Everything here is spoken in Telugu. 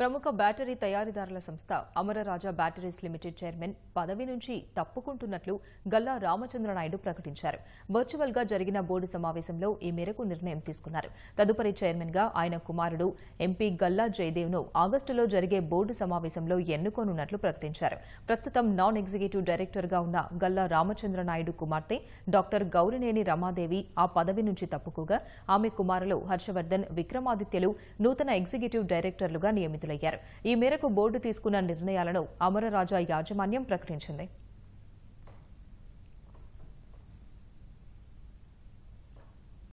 ప్రముఖ బ్యాటరీ తయారీదారుల సంస్థ అమరరాజా బ్యాటరీస్ లిమిటెడ్ చైర్మన్ పదవి నుంచి తప్పుకుంటున్నట్లు గల్లా రామచంద్రనాయుడు ప్రకటించారు వర్చువల్ గా జరిగిన బోర్డు సమావేశంలో ఈ మేరకు నిర్ణయం తీసుకున్నారు తదుపరి చైర్మన్ గా ఆయన కుమారుడు ఎంపీ గల్లా జయదేవ్ ను ఆగస్టులో జరిగే బోర్డు సమావేశంలో ఎన్నుకోనున్నట్లు ప్రకటించారు ప్రస్తుతం నాన్ ఎగ్జిక్యూటివ్ డైరెక్టర్ గా ఉన్న గల్లా రామచంద్రనాయుడు కుమార్తె డాక్టర్ గౌరినేని రమాదేవి ఆ పదవి నుంచి తప్పుకోగా ఆమె కుమారులు హర్షవర్ధన్ విక్రమాదిత్యలు నూతన ఎగ్జిక్యూటివ్ డైరెక్టర్లుగా నియమితులు బాధితులయ్యారు ఈ మేరకు బోర్డు తీసుకున్న నిర్ణయాలను అమరరాజా యాజమాన్యం ప్రకటించింది